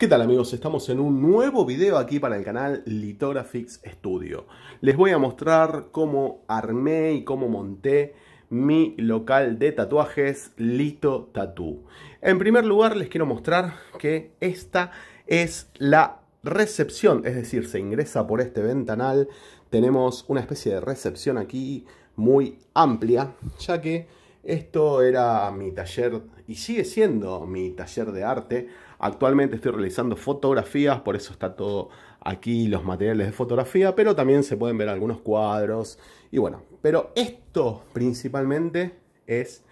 ¿Qué tal amigos? Estamos en un nuevo video aquí para el canal Litographics Studio. Les voy a mostrar cómo armé y cómo monté mi local de tatuajes Lito Tattoo. En primer lugar les quiero mostrar que esta es la recepción, es decir, se ingresa por este ventanal. Tenemos una especie de recepción aquí muy amplia, ya que esto era mi taller y sigue siendo mi taller de arte Actualmente estoy realizando fotografías, por eso está todo aquí los materiales de fotografía, pero también se pueden ver algunos cuadros y bueno, pero esto principalmente es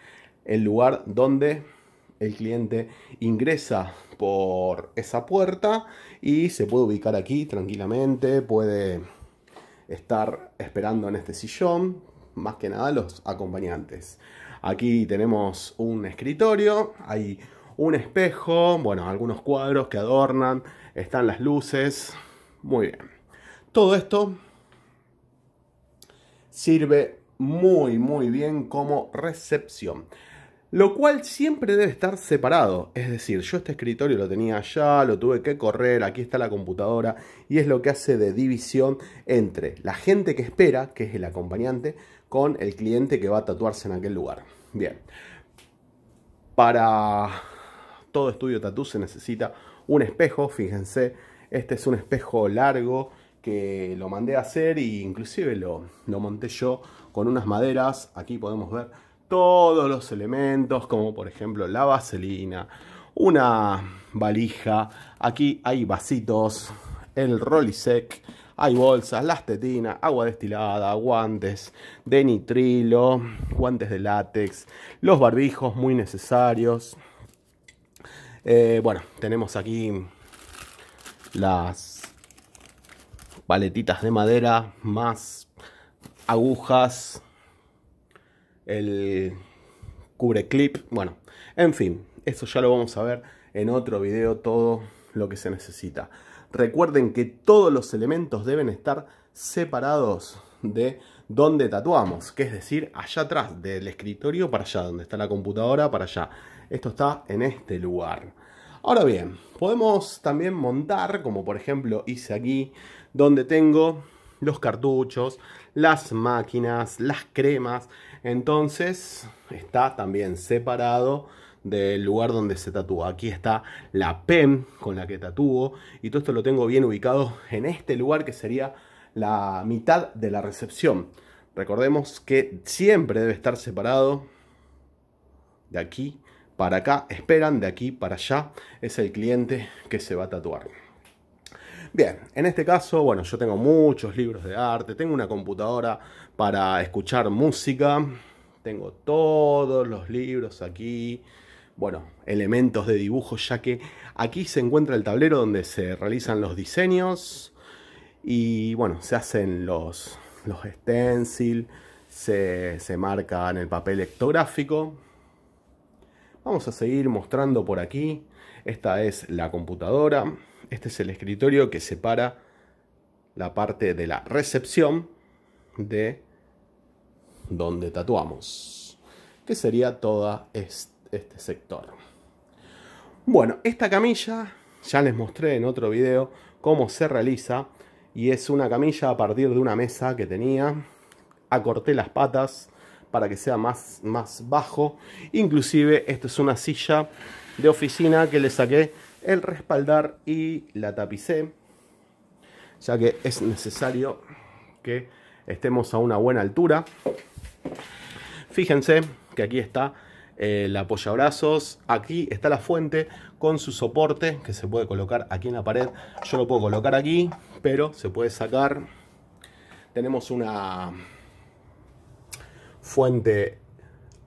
el lugar donde el cliente ingresa por esa puerta y se puede ubicar aquí tranquilamente, puede estar esperando en este sillón, más que nada los acompañantes. Aquí tenemos un escritorio, hay un espejo, bueno, algunos cuadros que adornan, están las luces, muy bien. Todo esto sirve muy, muy bien como recepción. Lo cual siempre debe estar separado. Es decir, yo este escritorio lo tenía allá, lo tuve que correr, aquí está la computadora y es lo que hace de división entre la gente que espera, que es el acompañante, con el cliente que va a tatuarse en aquel lugar. Bien. Para todo estudio tatú se necesita un espejo, fíjense, este es un espejo largo que lo mandé a hacer e inclusive lo, lo monté yo con unas maderas, aquí podemos ver todos los elementos como por ejemplo la vaselina, una valija, aquí hay vasitos, el rolisec, hay bolsas, las tetinas, agua destilada, guantes de nitrilo, guantes de látex, los barbijos muy necesarios, eh, bueno, tenemos aquí las paletitas de madera más agujas, el cubre clip, bueno, en fin, eso ya lo vamos a ver en otro video todo lo que se necesita. Recuerden que todos los elementos deben estar separados de donde tatuamos, que es decir, allá atrás del escritorio para allá, donde está la computadora para allá. Esto está en este lugar. Ahora bien, podemos también montar, como por ejemplo hice aquí, donde tengo los cartuchos, las máquinas, las cremas. Entonces está también separado del lugar donde se tatúa. Aquí está la PEM con la que tatúo y todo esto lo tengo bien ubicado en este lugar que sería la mitad de la recepción. Recordemos que siempre debe estar separado de aquí para acá, esperan de aquí para allá, es el cliente que se va a tatuar. Bien, en este caso, bueno, yo tengo muchos libros de arte, tengo una computadora para escuchar música, tengo todos los libros aquí, bueno, elementos de dibujo, ya que aquí se encuentra el tablero donde se realizan los diseños y bueno, se hacen los, los stencil, se, marca en el papel ectográfico, Vamos a seguir mostrando por aquí. Esta es la computadora. Este es el escritorio que separa la parte de la recepción de donde tatuamos, que sería todo este sector. Bueno, esta camilla ya les mostré en otro video cómo se realiza y es una camilla a partir de una mesa que tenía. Acorté las patas, para que sea más, más bajo. Inclusive esta es una silla de oficina que le saqué el respaldar y la tapicé. Ya que es necesario que estemos a una buena altura. Fíjense que aquí está el eh, apoyabrazos. Aquí está la fuente con su soporte que se puede colocar aquí en la pared. Yo lo puedo colocar aquí, pero se puede sacar. Tenemos una fuente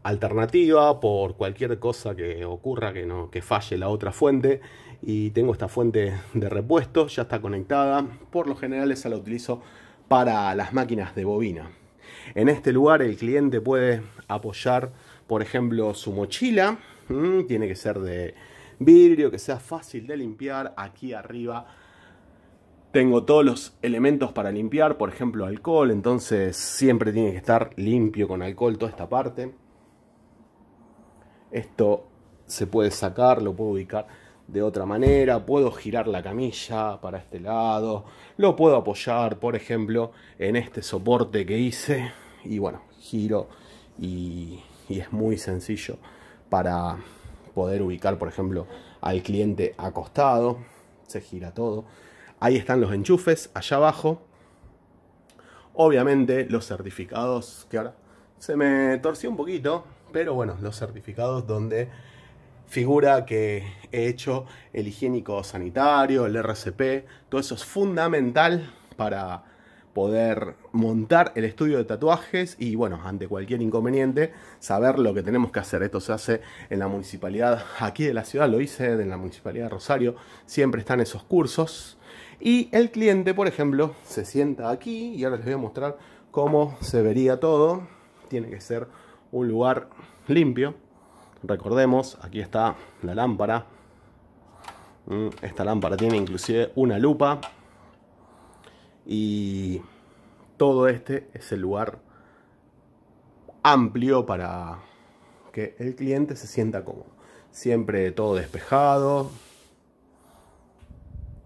alternativa por cualquier cosa que ocurra que no que falle la otra fuente y tengo esta fuente de repuesto ya está conectada por lo general esa la utilizo para las máquinas de bobina en este lugar el cliente puede apoyar por ejemplo su mochila tiene que ser de vidrio que sea fácil de limpiar aquí arriba tengo todos los elementos para limpiar, por ejemplo alcohol, entonces siempre tiene que estar limpio con alcohol toda esta parte. Esto se puede sacar, lo puedo ubicar de otra manera, puedo girar la camilla para este lado, lo puedo apoyar, por ejemplo, en este soporte que hice y bueno, giro y, es muy sencillo para poder ubicar, por ejemplo, al cliente acostado, se gira todo. Ahí están los enchufes, allá abajo. Obviamente los certificados, que ahora se me torció un poquito, pero bueno, los certificados donde figura que he hecho el higiénico sanitario, el RCP, todo eso es fundamental para poder montar el estudio de tatuajes y bueno, ante cualquier inconveniente, saber lo que tenemos que hacer. Esto se hace en la municipalidad aquí de la ciudad, lo hice en la municipalidad de Rosario, siempre están esos cursos. Y el cliente, por ejemplo, se sienta aquí y ahora les voy a mostrar cómo se vería todo. Tiene que ser un lugar limpio. Recordemos, aquí está la lámpara. Mm, esta lámpara tiene inclusive una lupa. Y todo este es el lugar amplio para que el cliente se sienta cómodo. Siempre todo despejado,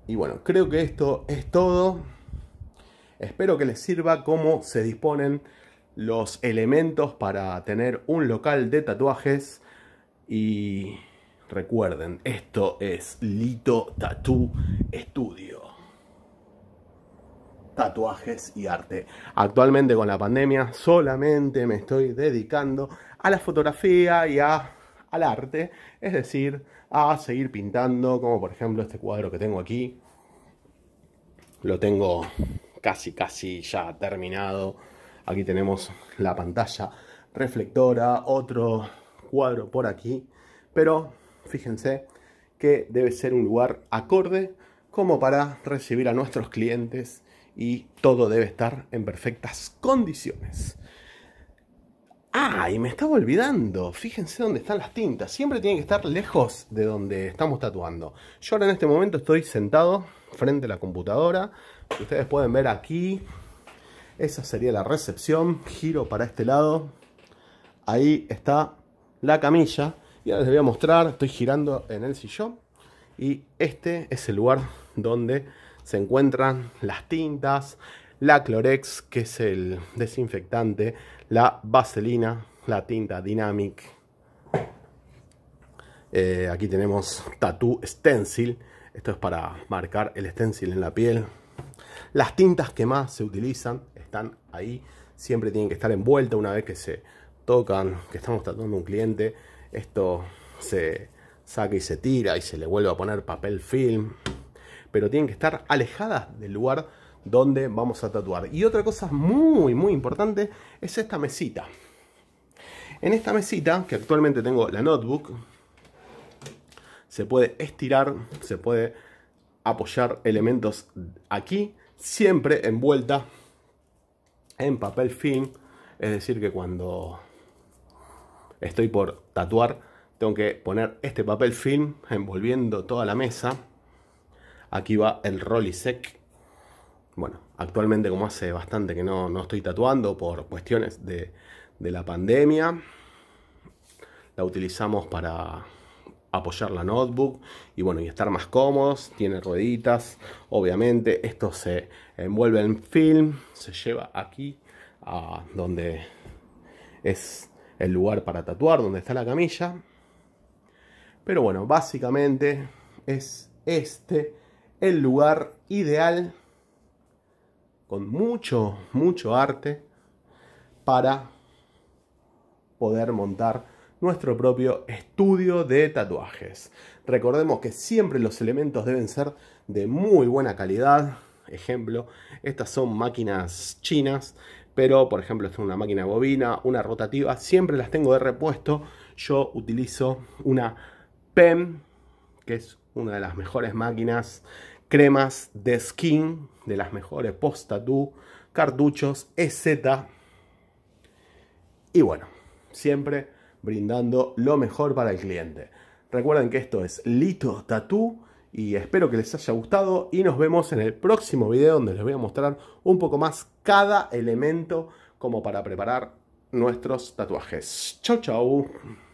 y bueno, creo que esto es todo. Espero que les sirva cómo se disponen los elementos para tener un local de tatuajes. Y recuerden, esto es Lito Tattoo Studio. Tatuajes y arte. Actualmente con la pandemia solamente me estoy dedicando a la fotografía y a al arte, es decir, a seguir pintando, como por ejemplo este cuadro que tengo aquí. Lo tengo casi, casi ya terminado. Aquí tenemos la pantalla reflectora, otro cuadro por aquí. Pero fíjense que debe ser un lugar acorde como para recibir a nuestros clientes y todo debe estar en perfectas condiciones. Ah, y me estaba olvidando. Fíjense dónde están las tintas. Siempre tienen que estar lejos de donde estamos tatuando. Yo ahora en este momento estoy sentado frente a la computadora. Ustedes pueden ver aquí. Esa sería la recepción. Giro para este lado. Ahí está la camilla. Y ahora les voy a mostrar. Estoy girando en el sillón. Y este es el lugar donde se encuentran las tintas, la Clorex, que es el desinfectante, la vaselina, la tinta Dynamic. Eh, aquí tenemos Tattoo Stencil, esto es para marcar el stencil en la piel. Las tintas que más se utilizan están ahí, siempre tienen que estar envueltas una vez que se tocan, que estamos tratando un cliente. Esto se saca y se tira y se le vuelve a poner papel film, pero tienen que estar alejadas del lugar donde vamos a tatuar. Y otra cosa muy, muy importante es esta mesita. En esta mesita, que actualmente tengo la notebook, se puede estirar, se puede apoyar elementos aquí, siempre envuelta en papel film. Es decir, que cuando estoy por tatuar, tengo que poner este papel film envolviendo toda la mesa. Aquí va el sec bueno, actualmente como hace bastante que no, no estoy tatuando por cuestiones de, la pandemia, la utilizamos para apoyar la notebook y bueno, y estar más cómodos, tiene rueditas, obviamente, esto se envuelve en film, se lleva aquí a donde es el lugar para tatuar, donde está la camilla. Pero bueno, básicamente es este el lugar ideal con mucho, mucho arte para poder montar nuestro propio estudio de tatuajes. Recordemos que siempre los elementos deben ser de muy buena calidad. Ejemplo, estas son máquinas chinas, pero por ejemplo esta es una máquina bobina, una rotativa, siempre las tengo de repuesto. Yo utilizo una pen que es una de las mejores máquinas cremas de skin, de las mejores, post tattoo cartuchos, etc. Y bueno, siempre brindando lo mejor para el cliente. Recuerden que esto es Lito Tattoo y espero que les haya gustado y nos vemos en el próximo video donde les voy a mostrar un poco más cada elemento como para preparar nuestros tatuajes. Chau chau.